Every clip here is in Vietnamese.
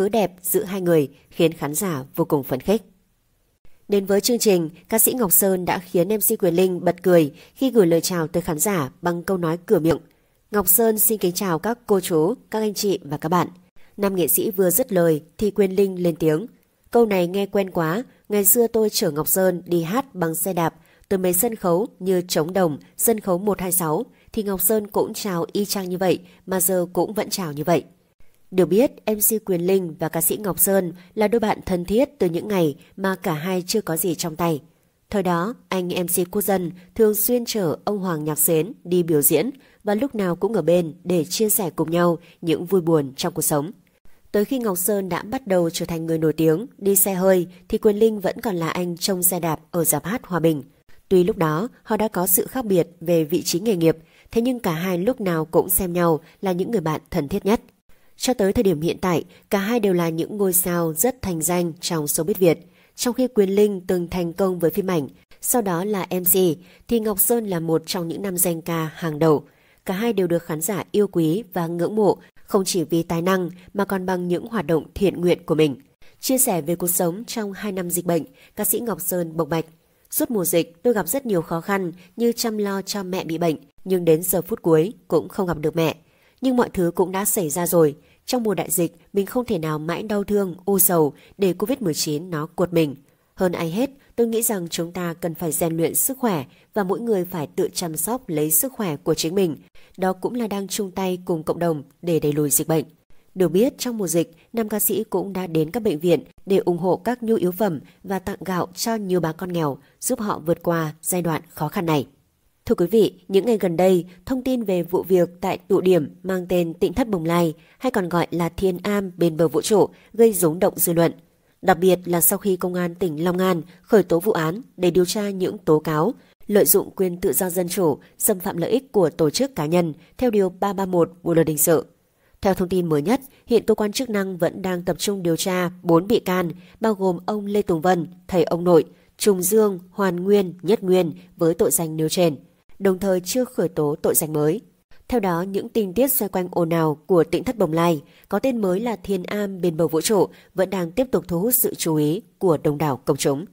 cứ đẹp giữa hai người khiến khán giả vô cùng phấn khích. Đến với chương trình, ca sĩ Ngọc Sơn đã khiến MC Quyền Linh bật cười khi gửi lời chào tới khán giả bằng câu nói cửa miệng. Ngọc Sơn xin kính chào các cô chú, các anh chị và các bạn. Nam nghệ sĩ vừa dứt lời thì Quyền Linh lên tiếng. Câu này nghe quen quá, ngày xưa tôi chở Ngọc Sơn đi hát bằng xe đạp từ mấy sân khấu như Trống Đồng, sân khấu 126 thì Ngọc Sơn cũng chào y chang như vậy mà giờ cũng vẫn chào như vậy. Được biết, MC Quyền Linh và ca sĩ Ngọc Sơn là đôi bạn thân thiết từ những ngày mà cả hai chưa có gì trong tay. Thời đó, anh MC Quốc dân thường xuyên chở ông Hoàng Nhạc Xến đi biểu diễn và lúc nào cũng ở bên để chia sẻ cùng nhau những vui buồn trong cuộc sống. Tới khi Ngọc Sơn đã bắt đầu trở thành người nổi tiếng, đi xe hơi thì Quyền Linh vẫn còn là anh trông xe đạp ở giáp hát Hòa Bình. Tuy lúc đó họ đã có sự khác biệt về vị trí nghề nghiệp, thế nhưng cả hai lúc nào cũng xem nhau là những người bạn thân thiết nhất. Cho tới thời điểm hiện tại, cả hai đều là những ngôi sao rất thành danh trong showbiz Việt. Trong khi Quyền Linh từng thành công với phim ảnh, sau đó là MC, thì Ngọc Sơn là một trong những nam danh ca hàng đầu. Cả hai đều được khán giả yêu quý và ngưỡng mộ, không chỉ vì tài năng mà còn bằng những hoạt động thiện nguyện của mình. Chia sẻ về cuộc sống trong 2 năm dịch bệnh, ca sĩ Ngọc Sơn bộc bạch. Suốt mùa dịch, tôi gặp rất nhiều khó khăn như chăm lo cho mẹ bị bệnh, nhưng đến giờ phút cuối cũng không gặp được mẹ. Nhưng mọi thứ cũng đã xảy ra rồi, trong mùa đại dịch, mình không thể nào mãi đau thương, u sầu để Covid-19 nó cuột mình. Hơn ai hết, tôi nghĩ rằng chúng ta cần phải rèn luyện sức khỏe và mỗi người phải tự chăm sóc lấy sức khỏe của chính mình. Đó cũng là đang chung tay cùng cộng đồng để đẩy lùi dịch bệnh. Được biết, trong mùa dịch, nam ca sĩ cũng đã đến các bệnh viện để ủng hộ các nhu yếu phẩm và tặng gạo cho nhiều bà con nghèo, giúp họ vượt qua giai đoạn khó khăn này. Thưa quý vị, những ngày gần đây, thông tin về vụ việc tại tụ điểm mang tên Tịnh Thất Bồng Lai hay còn gọi là Thiên Am bên bờ vũ trụ gây rúng động dư luận. Đặc biệt là sau khi Công an tỉnh Long An khởi tố vụ án để điều tra những tố cáo lợi dụng quyền tự do dân chủ xâm phạm lợi ích của tổ chức cá nhân theo Điều 331 Bộ Luật Hình sự. Theo thông tin mới nhất, hiện cơ quan chức năng vẫn đang tập trung điều tra 4 bị can, bao gồm ông Lê Tùng Vân, thầy ông nội, Trùng Dương, Hoàn Nguyên, Nhất Nguyên với tội danh nêu trên – đồng thời chưa khởi tố tội danh mới. Theo đó, những tình tiết xoay quanh ồn ào của tỉnh thất Bồng Lai có tên mới là Thiên Am bên bầu vũ trụ vẫn đang tiếp tục thu hút sự chú ý của đông đảo công chúng.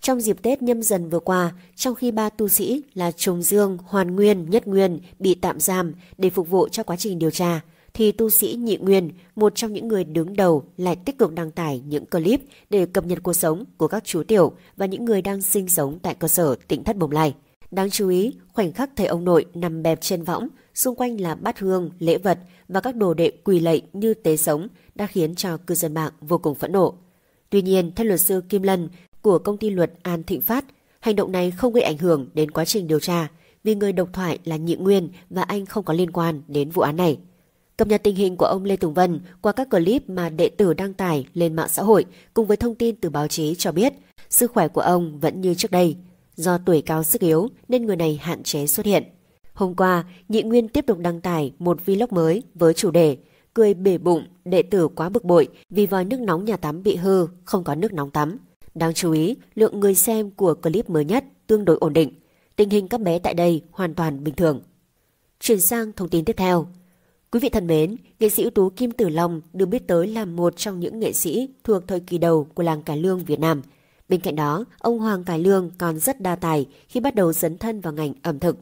Trong dịp Tết nhâm dần vừa qua, trong khi ba tu sĩ là Trùng Dương, Hoàn Nguyên, Nhất Nguyên bị tạm giam để phục vụ cho quá trình điều tra, thì tu sĩ Nhị Nguyên, một trong những người đứng đầu lại tích cực đăng tải những clip để cập nhật cuộc sống của các chú tiểu và những người đang sinh sống tại cơ sở tỉnh Thất Bồng Lai. Đáng chú ý, khoảnh khắc thấy ông nội nằm bẹp trên võng, xung quanh là bát hương, lễ vật và các đồ đệ quỳ lạy như tế sống đã khiến cho cư dân mạng vô cùng phẫn nộ. Tuy nhiên, theo luật sư Kim Lân của công ty luật An Thịnh Phát, hành động này không gây ảnh hưởng đến quá trình điều tra vì người độc thoại là Nhị Nguyên và anh không có liên quan đến vụ án này. Cập nhật tình hình của ông Lê Tùng Vân qua các clip mà đệ tử đăng tải lên mạng xã hội cùng với thông tin từ báo chí cho biết sức khỏe của ông vẫn như trước đây – Do tuổi cao sức yếu nên người này hạn chế xuất hiện. Hôm qua, Nhị Nguyên tiếp tục đăng tải một vlog mới với chủ đề Cười bể bụng, đệ tử quá bực bội vì vòi nước nóng nhà tắm bị hư, không có nước nóng tắm. Đáng chú ý, lượng người xem của clip mới nhất tương đối ổn định. Tình hình các bé tại đây hoàn toàn bình thường. Chuyển sang thông tin tiếp theo. Quý vị thân mến, nghệ sĩ ưu tú Kim Tử Long được biết tới là một trong những nghệ sĩ thuộc thời kỳ đầu của làng cải lương Việt Nam – Bên cạnh đó, ông Hoàng Tài Lương còn rất đa tài khi bắt đầu dấn thân vào ngành ẩm thực.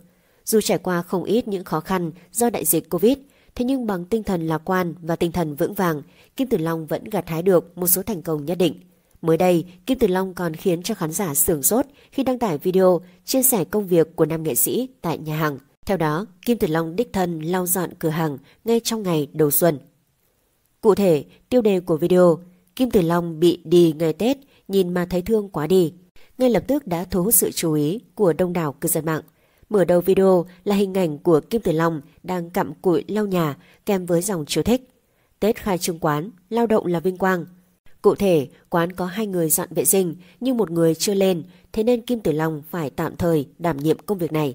Dù trải qua không ít những khó khăn do đại dịch Covid, thế nhưng bằng tinh thần lạc quan và tinh thần vững vàng, Kim Tử Long vẫn gặt hái được một số thành công nhất định. Mới đây, Kim Tử Long còn khiến cho khán giả sửng sốt khi đăng tải video chia sẻ công việc của nam nghệ sĩ tại nhà hàng. Theo đó, Kim Tử Long đích thân lau dọn cửa hàng ngay trong ngày đầu xuân. Cụ thể, tiêu đề của video Kim Tử Long bị đi ngày Tết nhìn mà thấy thương quá đi. Ngay lập tức đã thu hút sự chú ý của đông đảo cư dân mạng. Mở đầu video là hình ảnh của Kim Tử Long đang cặm cụi lau nhà kèm với dòng chú thích. Tết khai trương quán, lao động là vinh quang. Cụ thể, quán có hai người dọn vệ sinh nhưng một người chưa lên, thế nên Kim Tử Long phải tạm thời đảm nhiệm công việc này.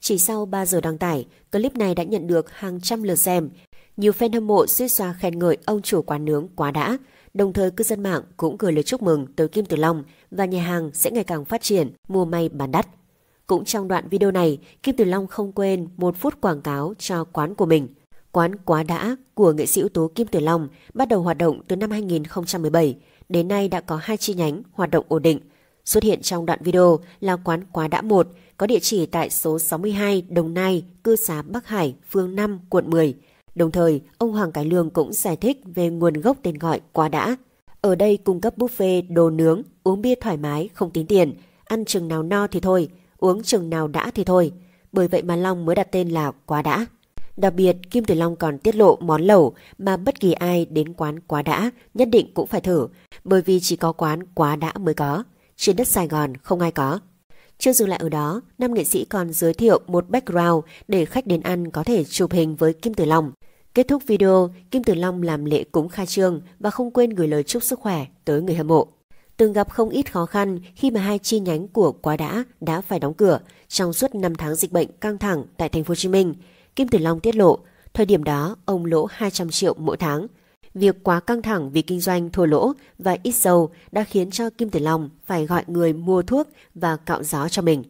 Chỉ sau 3 giờ đăng tải, clip này đã nhận được hàng trăm lượt xem. Nhiều fan hâm mộ suýt xoa khen ngợi ông chủ quán nướng quá đã, Đồng thời cư dân mạng cũng gửi lời chúc mừng tới Kim Tử Long và nhà hàng sẽ ngày càng phát triển, mua may bán đắt. Cũng trong đoạn video này, Kim Tử Long không quên một phút quảng cáo cho quán của mình. Quán Quá Đã của nghệ sĩ ưu tú Kim Tử Long bắt đầu hoạt động từ năm 2017, đến nay đã có hai chi nhánh hoạt động ổn định. Xuất hiện trong đoạn video là quán Quá Đã 1, có địa chỉ tại số 62 Đồng Nai, cư xá Bắc Hải, phường 5, quận 10. Đồng thời, ông Hoàng Cái Lương cũng giải thích về nguồn gốc tên gọi quá đã. Ở đây cung cấp buffet, đồ nướng, uống bia thoải mái, không tính tiền, ăn chừng nào no thì thôi, uống chừng nào đã thì thôi. Bởi vậy mà Long mới đặt tên là quá đã. Đặc biệt, Kim Tử Long còn tiết lộ món lẩu mà bất kỳ ai đến quán quá đã nhất định cũng phải thử, bởi vì chỉ có quán quá đã mới có. Trên đất Sài Gòn không ai có. Chưa dừng lại ở đó, nam nghệ sĩ còn giới thiệu một background để khách đến ăn có thể chụp hình với Kim Tử Long. Kết thúc video, Kim Tử Long làm lễ cúng khai trương và không quên gửi lời chúc sức khỏe tới người hâm mộ. Từng gặp không ít khó khăn khi mà hai chi nhánh của Quá Đã đã phải đóng cửa trong suốt 5 tháng dịch bệnh căng thẳng tại thành phố Hồ Chí Minh. Kim Tử Long tiết lộ, thời điểm đó ông lỗ 200 triệu mỗi tháng. Việc quá căng thẳng vì kinh doanh thua lỗ và ít dầu đã khiến cho Kim Tử Long phải gọi người mua thuốc và cạo gió cho mình.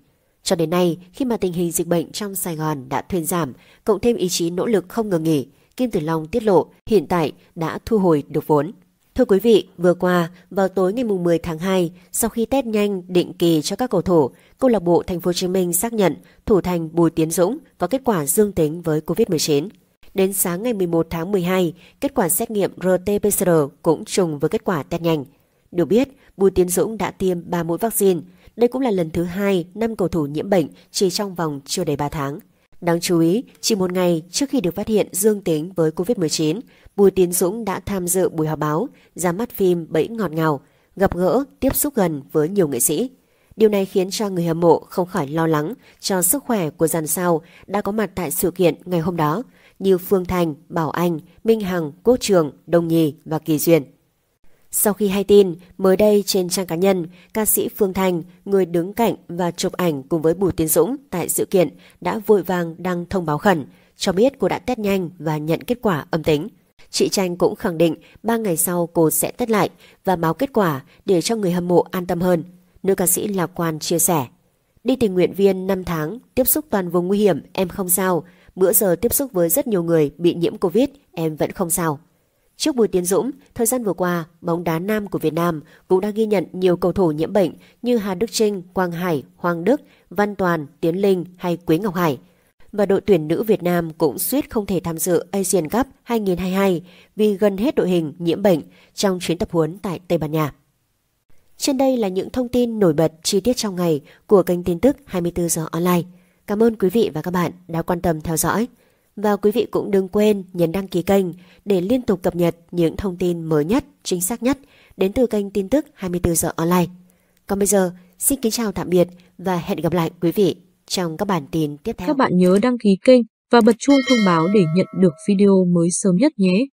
Cho đến nay, khi mà tình hình dịch bệnh trong Sài Gòn đã thuyên giảm, cộng thêm ý chí nỗ lực không ngừng nghỉ, Kim Tử Long tiết lộ hiện tại đã thu hồi được vốn. Thưa quý vị, vừa qua, vào tối ngày 10 tháng 2, sau khi test nhanh định kỳ cho các cầu thủ, câu lạc bộ Thành phố Hồ Chí Minh xác nhận thủ thành Bùi Tiến Dũng có kết quả dương tính với COVID-19. Đến sáng ngày 11 tháng 12, kết quả xét nghiệm RT-PCR cũng trùng với kết quả test nhanh. Được biết, Bùi Tiến Dũng đã tiêm 3 mũi vaccine. Đây cũng là lần thứ hai năm cầu thủ nhiễm bệnh chỉ trong vòng chưa đầy 3 tháng. Đáng chú ý, chỉ một ngày trước khi được phát hiện dương tính với COVID-19, Bùi Tiến Dũng đã tham dự buổi họp báo, ra mắt phim Bẫy Ngọt Ngào, gặp gỡ, tiếp xúc gần với nhiều nghệ sĩ. Điều này khiến cho người hâm mộ không khỏi lo lắng cho sức khỏe của dàn sao đã có mặt tại sự kiện ngày hôm đó như Phương Thành, Bảo Anh, Minh Hằng, Quốc Trường, Đông Nhi và Kỳ Duyên. Sau khi hay tin, mới đây trên trang cá nhân, ca sĩ Phương Thành, người đứng cạnh và chụp ảnh cùng với Bùi Tiến Dũng tại sự kiện đã vội vàng đăng thông báo khẩn, cho biết cô đã test nhanh và nhận kết quả âm tính. Chị Tranh cũng khẳng định 3 ngày sau cô sẽ test lại và báo kết quả để cho người hâm mộ an tâm hơn. Nữ ca sĩ lạc quan chia sẻ. Đi tình nguyện viên 5 tháng, tiếp xúc toàn vùng nguy hiểm, em không sao. Bữa giờ tiếp xúc với rất nhiều người bị nhiễm Covid, em vẫn không sao. Trước Bùi Tiến Dũng, thời gian vừa qua, bóng đá nam của Việt Nam cũng đã ghi nhận nhiều cầu thủ nhiễm bệnh như Hà Đức Trinh, Quang Hải, Hoàng Đức, Văn Toàn, Tiến Linh hay Quế Ngọc Hải. Và đội tuyển nữ Việt Nam cũng suýt không thể tham dự Asian Cup 2022 vì gần hết đội hình nhiễm bệnh trong chuyến tập huấn tại Tây Ban Nha. Trên đây là những thông tin nổi bật chi tiết trong ngày của kênh tin tức 24 giờ online. Cảm ơn quý vị và các bạn đã quan tâm theo dõi. Và quý vị cũng đừng quên nhấn đăng ký kênh để liên tục cập nhật những thông tin mới nhất, chính xác nhất đến từ kênh tin tức 24 giờ online. Còn bây giờ, xin kính chào tạm biệt và hẹn gặp lại quý vị trong các bản tin tiếp theo. Các bạn nhớ đăng ký kênh và bật chuông thông báo để nhận được video mới sớm nhất nhé.